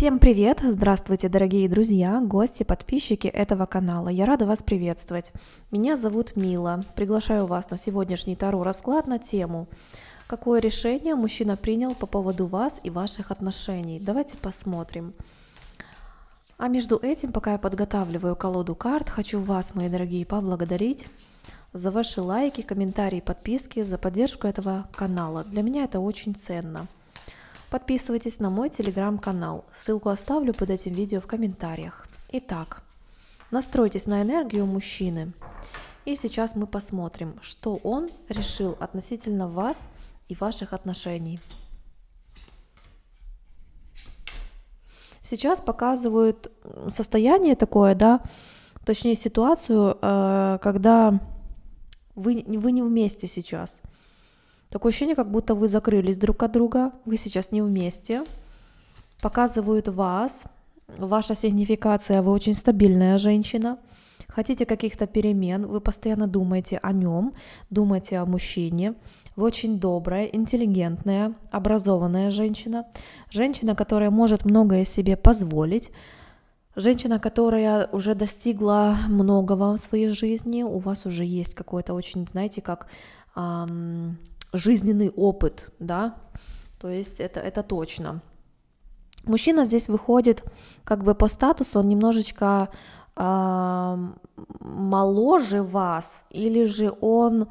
Всем привет! Здравствуйте, дорогие друзья, гости, подписчики этого канала. Я рада вас приветствовать. Меня зовут Мила. Приглашаю вас на сегодняшний Таро-расклад на тему «Какое решение мужчина принял по поводу вас и ваших отношений?» Давайте посмотрим. А между этим, пока я подготавливаю колоду карт, хочу вас, мои дорогие, поблагодарить за ваши лайки, комментарии, подписки, за поддержку этого канала. Для меня это очень ценно – Подписывайтесь на мой телеграм-канал, ссылку оставлю под этим видео в комментариях. Итак, настройтесь на энергию мужчины. И сейчас мы посмотрим, что он решил относительно вас и ваших отношений. Сейчас показывают состояние такое, да, точнее ситуацию, э, когда вы, вы не вместе сейчас – Такое ощущение, как будто вы закрылись друг от друга, вы сейчас не вместе. Показывают вас, ваша сигнификация, вы очень стабильная женщина. Хотите каких-то перемен, вы постоянно думаете о нем, думаете о мужчине. Вы очень добрая, интеллигентная, образованная женщина. Женщина, которая может многое себе позволить. Женщина, которая уже достигла многого в своей жизни, у вас уже есть какое-то очень, знаете, как эм, жизненный опыт, да, то есть это, это точно. Мужчина здесь выходит как бы по статусу, он немножечко э, моложе вас, или же он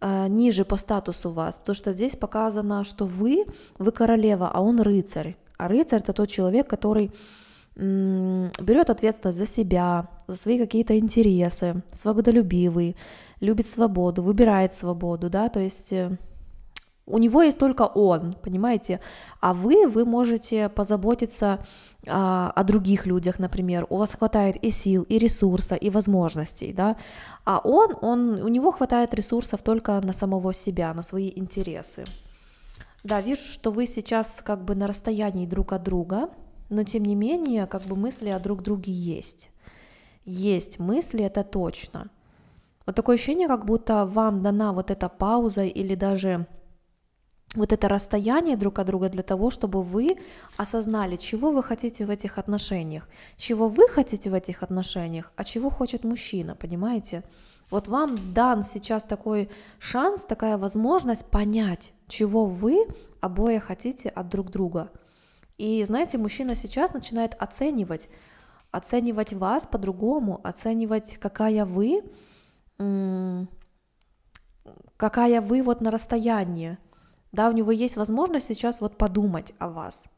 э, ниже по статусу вас, потому что здесь показано, что вы, вы королева, а он рыцарь. А рыцарь это тот человек, который берет ответственность за себя, за свои какие-то интересы, свободолюбивый, любит свободу, выбирает свободу, да, то есть э, у него есть только он, понимаете? А вы, вы можете позаботиться а, о других людях, например. У вас хватает и сил, и ресурса, и возможностей, да? А он, он, у него хватает ресурсов только на самого себя, на свои интересы. Да, вижу, что вы сейчас как бы на расстоянии друг от друга, но тем не менее, как бы мысли о друг друге есть. Есть мысли, это точно. Вот такое ощущение, как будто вам дана вот эта пауза или даже вот это расстояние друг от друга для того, чтобы вы осознали, чего вы хотите в этих отношениях, чего вы хотите в этих отношениях, а чего хочет мужчина, понимаете? Вот вам дан сейчас такой шанс, такая возможность понять, чего вы обои хотите от друг друга – и знаете, мужчина сейчас начинает оценивать, оценивать вас по-другому, оценивать, какая вы, какая вы вот на расстоянии. Да, у него есть возможность сейчас вот подумать о вас.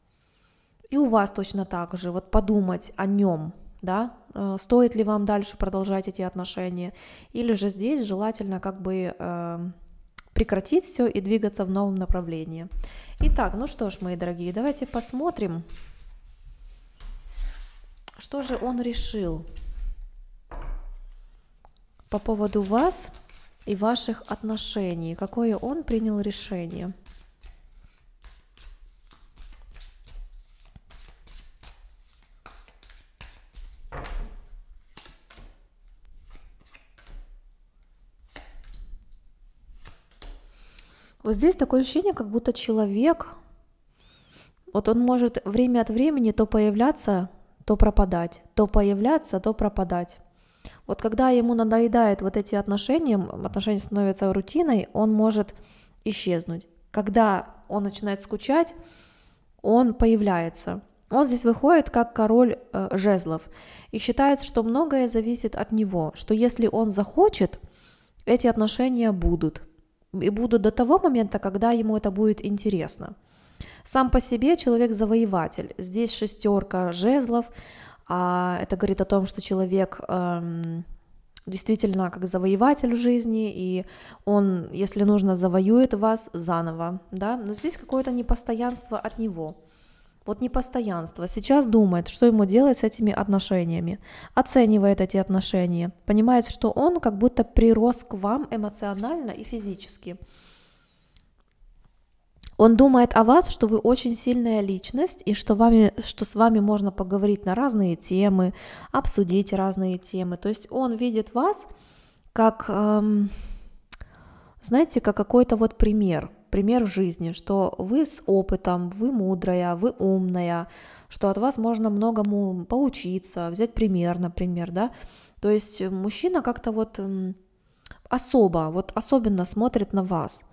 И у вас точно так же, вот подумать о нем, да, э, стоит ли вам дальше продолжать эти отношения, или же здесь желательно как бы э, прекратить все и двигаться в новом направлении. Итак, ну что ж, мои дорогие, давайте посмотрим, что же он решил по поводу вас и ваших отношений, какое он принял решение. Вот здесь такое ощущение, как будто человек, вот он может время от времени то появляться, то пропадать, то появляться, то пропадать. Вот когда ему надоедает вот эти отношения, отношения становятся рутиной, он может исчезнуть. Когда он начинает скучать, он появляется. Он здесь выходит как король э, жезлов и считает, что многое зависит от него, что если он захочет, эти отношения будут и буду до того момента, когда ему это будет интересно. Сам по себе человек завоеватель. Здесь шестерка жезлов. А это говорит о том, что человек эм, действительно как завоеватель в жизни, и он, если нужно, завоюет вас заново. Да? Но здесь какое-то непостоянство от него вот непостоянство, сейчас думает, что ему делать с этими отношениями, оценивает эти отношения, понимает, что он как будто прирос к вам эмоционально и физически. Он думает о вас, что вы очень сильная личность и что, вами, что с вами можно поговорить на разные темы, обсудить разные темы. То есть он видит вас как, эм, знаете, как какой-то вот пример – пример в жизни, что вы с опытом, вы мудрая, вы умная, что от вас можно многому поучиться, взять пример, например, да. То есть мужчина как-то вот особо, вот особенно смотрит на вас.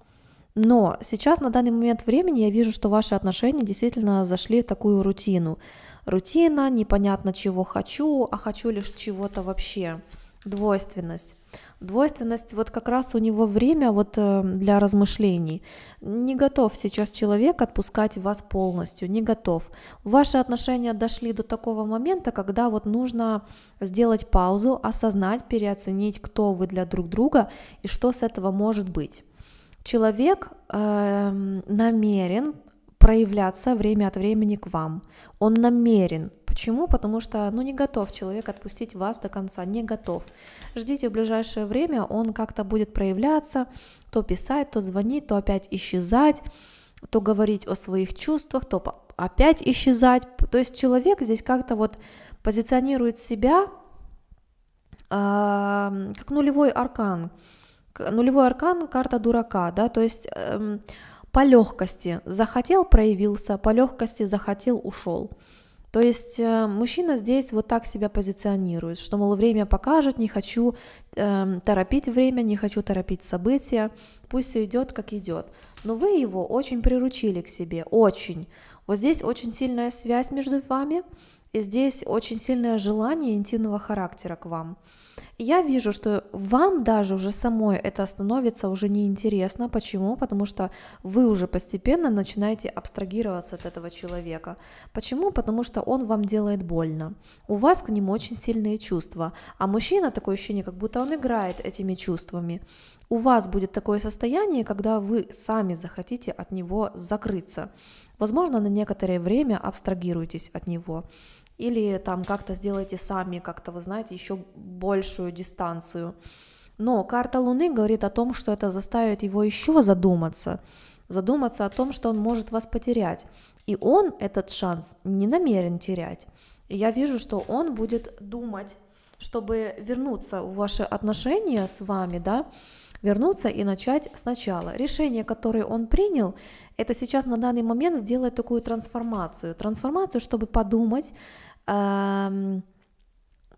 Но сейчас на данный момент времени я вижу, что ваши отношения действительно зашли в такую рутину. Рутина, непонятно чего хочу, а хочу лишь чего-то вообще. Двойственность. Двойственность, вот как раз у него время вот э, для размышлений. Не готов сейчас человек отпускать вас полностью, не готов. Ваши отношения дошли до такого момента, когда вот нужно сделать паузу, осознать, переоценить, кто вы для друг друга и что с этого может быть. Человек э, намерен проявляться время от времени к вам. Он намерен Почему? Потому что, ну, не готов человек отпустить вас до конца, не готов. Ждите в ближайшее время, он как-то будет проявляться, то писать, то звонить, то опять исчезать, то говорить о своих чувствах, то опять исчезать. То есть человек здесь как-то вот позиционирует себя э, как нулевой аркан. Нулевой аркан карта дурака, да, то есть э, по легкости захотел, проявился, по легкости захотел, ушел. То есть э, мужчина здесь вот так себя позиционирует, что, мол, время покажет, не хочу э, торопить время, не хочу торопить события, пусть все идет как идет. Но вы его очень приручили к себе, очень. Вот здесь очень сильная связь между вами, здесь очень сильное желание интимного характера к вам. я вижу, что вам даже уже самой это становится уже неинтересно. Почему? Потому что вы уже постепенно начинаете абстрагироваться от этого человека. Почему? Потому что он вам делает больно. У вас к нему очень сильные чувства. А мужчина такое ощущение, как будто он играет этими чувствами. У вас будет такое состояние, когда вы сами захотите от него закрыться. Возможно, на некоторое время абстрагируйтесь от него или там как-то сделайте сами, как-то, вы знаете, еще большую дистанцию. Но карта Луны говорит о том, что это заставит его еще задуматься, задуматься о том, что он может вас потерять. И он этот шанс не намерен терять. И я вижу, что он будет думать, чтобы вернуться в ваши отношения с вами, да, вернуться и начать сначала. Решение, которое он принял, это сейчас на данный момент сделать такую трансформацию. Трансформацию, чтобы подумать эм,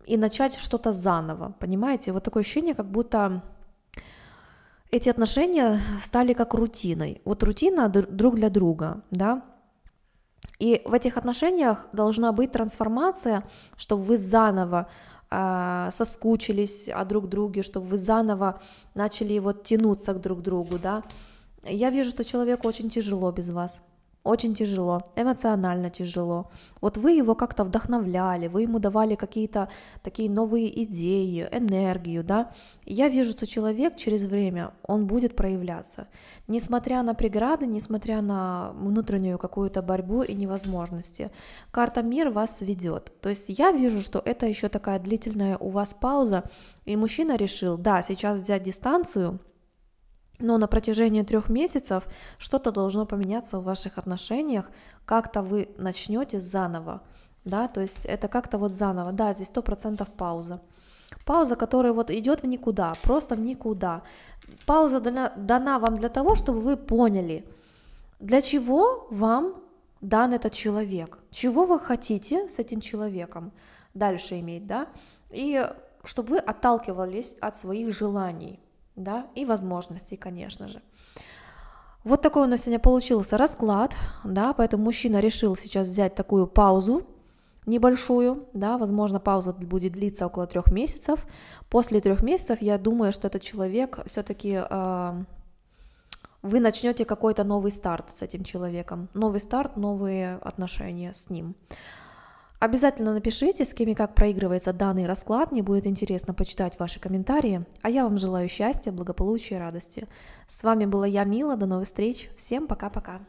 и начать что-то заново. Понимаете, вот такое ощущение, как будто эти отношения стали как рутиной. Вот рутина друг для друга, да. И в этих отношениях должна быть трансформация, чтобы вы заново а, соскучились о друг друге, чтобы вы заново начали вот тянуться к друг другу, да. Я вижу, что человеку очень тяжело без вас очень тяжело, эмоционально тяжело. Вот вы его как-то вдохновляли, вы ему давали какие-то такие новые идеи, энергию, да. я вижу, что человек через время, он будет проявляться. Несмотря на преграды, несмотря на внутреннюю какую-то борьбу и невозможности, карта мир вас ведет. То есть я вижу, что это еще такая длительная у вас пауза, и мужчина решил, да, сейчас взять дистанцию, но на протяжении трех месяцев что-то должно поменяться в ваших отношениях, как-то вы начнете заново, да, то есть это как-то вот заново, да, здесь сто процентов пауза. Пауза, которая вот идет в никуда, просто в никуда. Пауза дана, дана вам для того, чтобы вы поняли, для чего вам дан этот человек, чего вы хотите с этим человеком дальше иметь, да, и чтобы вы отталкивались от своих желаний – да, и возможностей, конечно же. Вот такой у нас сегодня получился расклад, да, поэтому мужчина решил сейчас взять такую паузу небольшую, да, возможно, пауза будет длиться около трех месяцев. После трех месяцев я думаю, что этот человек все-таки э, а, вы начнете какой-то новый старт с этим человеком, новый старт, новые отношения с ним. Обязательно напишите, с кем и как проигрывается данный расклад, мне будет интересно почитать ваши комментарии, а я вам желаю счастья, благополучия и радости. С вами была я, Мила, до новых встреч, всем пока-пока.